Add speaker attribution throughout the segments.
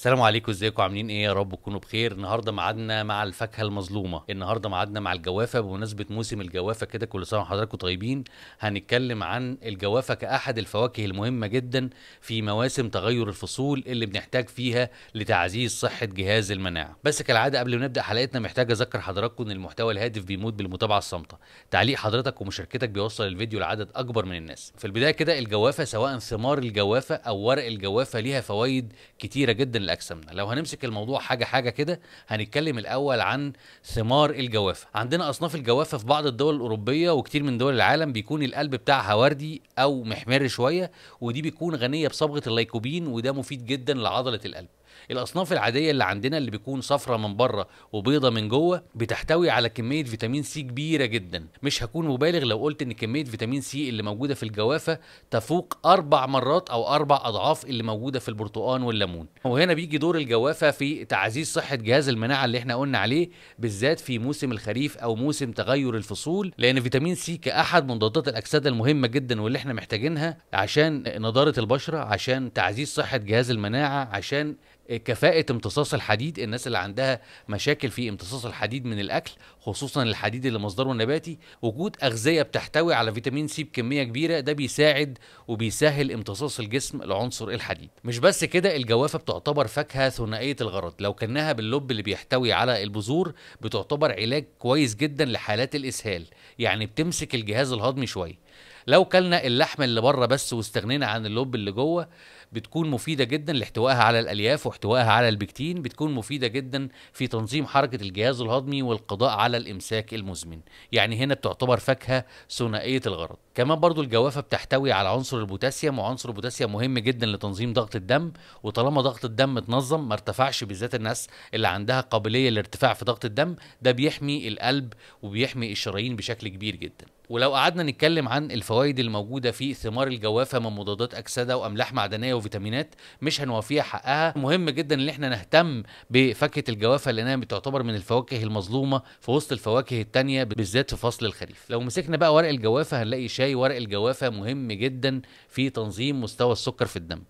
Speaker 1: السلام عليكم ازيكم عاملين ايه يا رب تكونوا بخير النهارده معادنا مع الفاكهه المظلومه النهارده معادنا مع الجوافه بمناسبه موسم الجوافه كده كل سنه وحضراتكم طيبين هنتكلم عن الجوافه كاحد الفواكه المهمه جدا في مواسم تغير الفصول اللي بنحتاج فيها لتعزيز صحه جهاز المناعه بس كالعاده قبل ما نبدا حلقتنا محتاج اذكر حضراتكم ان المحتوى الهادف بيموت بالمتابعه الصامته تعليق حضرتك ومشاركتك بيوصل الفيديو لعدد اكبر من الناس في البدايه كده الجوافه سواء ثمار الجوافه او ورق الجوافه ليها فوائد كتيره جدا اللي لو هنمسك الموضوع حاجه حاجه كده هنتكلم الاول عن ثمار الجوافه عندنا اصناف الجوافه في بعض الدول الاوروبيه وكتير من دول العالم بيكون القلب بتاعها وردي او محمر شويه ودي بيكون غنيه بصبغه الليكوبين وده مفيد جدا لعضله القلب الاصناف العاديه اللي عندنا اللي بيكون صفرة من بره وبيضه من جوه بتحتوي على كميه فيتامين سي كبيره جدا مش هكون مبالغ لو قلت ان كميه فيتامين سي اللي موجوده في الجوافه تفوق اربع مرات او اربع اضعاف اللي موجوده في البرتقان والليمون وهنا بيجي دور الجوافه في تعزيز صحه جهاز المناعه اللي احنا قلنا عليه بالذات في موسم الخريف او موسم تغير الفصول لان فيتامين سي كاحد مضادات الاكسده المهمه جدا واللي احنا محتاجينها عشان نضاره البشره عشان تعزيز صحه جهاز المناعه عشان كفاءه امتصاص الحديد الناس اللي عندها مشاكل في امتصاص الحديد من الاكل خصوصا الحديد اللي مصدره نباتي وجود اغذيه بتحتوي على فيتامين سي بكميه كبيره ده بيساعد وبيسهل امتصاص الجسم لعنصر الحديد مش بس كده الجوافه بتعتبر فاكهه ثنائيه الغرض لو كانها باللب اللي بيحتوي على البذور بتعتبر علاج كويس جدا لحالات الاسهال يعني بتمسك الجهاز الهضمي شويه لو كلنا اللحم اللي بره بس واستغنينا عن اللب اللي جوه بتكون مفيده جدا لاحتوائها على الالياف واحتوائها على البكتين بتكون مفيده جدا في تنظيم حركه الجهاز الهضمي والقضاء على الامساك المزمن يعني هنا بتعتبر فاكهه ثنائيه الغرض كمان برضو الجوافه بتحتوي على عنصر البوتاسيوم وعنصر البوتاسيوم مهم جدا لتنظيم ضغط الدم وطالما ضغط الدم اتنظم ما ارتفعش بالذات الناس اللي عندها قابليه للارتفاع في ضغط الدم ده بيحمي القلب وبيحمي الشرايين بشكل كبير جدا ولو قعدنا نتكلم عن الفوائد الموجودة في ثمار الجوافة من مضادات أكسدة وأملاح معدنية وفيتامينات مش هنوفيها حقها مهم جدا إن احنا نهتم بفاكهة الجوافة لأنها بتعتبر من الفواكه المظلومة في وسط الفواكه التانية بالذات في فصل الخريف لو مسكنا بقى ورق الجوافة هنلاقي شاي ورق الجوافة مهم جدا في تنظيم مستوى السكر في الدم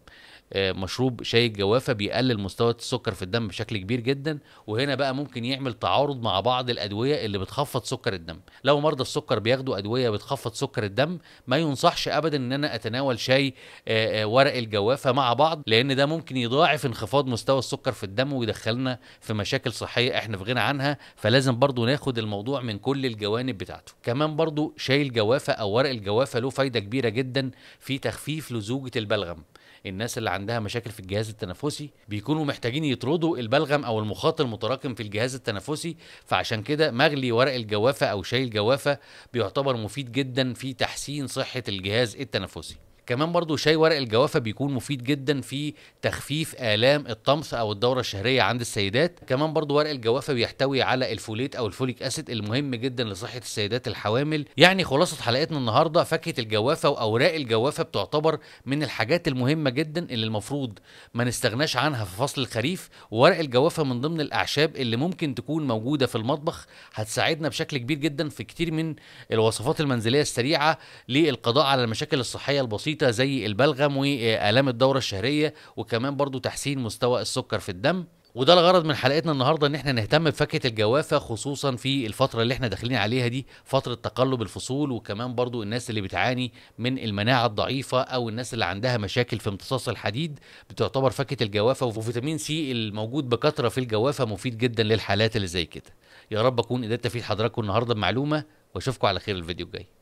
Speaker 1: آه، مشروب شاي الجوافه بيقلل مستوى السكر في الدم بشكل كبير جدا وهنا بقى ممكن يعمل تعارض مع بعض الادويه اللي بتخفض سكر الدم لو مرضى السكر بياخدوا ادويه بتخفض سكر الدم ما ينصحش ابدا ان انا اتناول شاي آه، آه، ورق الجوافه مع بعض لان ده ممكن يضاعف انخفاض مستوى السكر في الدم ويدخلنا في مشاكل صحيه احنا في غنى عنها فلازم برضو ناخد الموضوع من كل الجوانب بتاعته كمان برضو شاي الجوافه او ورق الجوافه له فايده كبيره جدا في تخفيف لزوجه البلغم الناس اللي عندها مشاكل في الجهاز التنفسي بيكونوا محتاجين يطردوا البلغم او المخاط المتراكم في الجهاز التنفسي فعشان كده مغلي ورق الجوافه او شاي الجوافه بيعتبر مفيد جدا في تحسين صحه الجهاز التنفسي كمان برضو شاي ورق الجوافه بيكون مفيد جدا في تخفيف الام الطمث او الدوره الشهريه عند السيدات كمان برضو ورق الجوافه بيحتوي على الفوليت او الفوليك اسيد المهم جدا لصحه السيدات الحوامل يعني خلاصه حلقتنا النهارده فاكهه الجوافه واوراق الجوافه بتعتبر من الحاجات المهمه جدا اللي المفروض ما نستغناش عنها في فصل الخريف ورق الجوافه من ضمن الاعشاب اللي ممكن تكون موجوده في المطبخ هتساعدنا بشكل كبير جدا في كتير من الوصفات المنزليه السريعه للقضاء على المشاكل الصحيه البسيطه بسيطه زي البلغم والام الدوره الشهريه وكمان برضو تحسين مستوى السكر في الدم وده الغرض من حلقتنا النهارده ان احنا نهتم بفاكهه الجوافه خصوصا في الفتره اللي احنا داخلين عليها دي فتره تقلب الفصول وكمان برضو الناس اللي بتعاني من المناعه الضعيفه او الناس اللي عندها مشاكل في امتصاص الحديد بتعتبر فاكهه الجوافه وفيتامين سي الموجود بكثره في الجوافه مفيد جدا للحالات اللي زي كده يا رب اكون قدرت افيد حضراتكم النهارده بمعلومه واشوفكم على خير الفيديو الجاي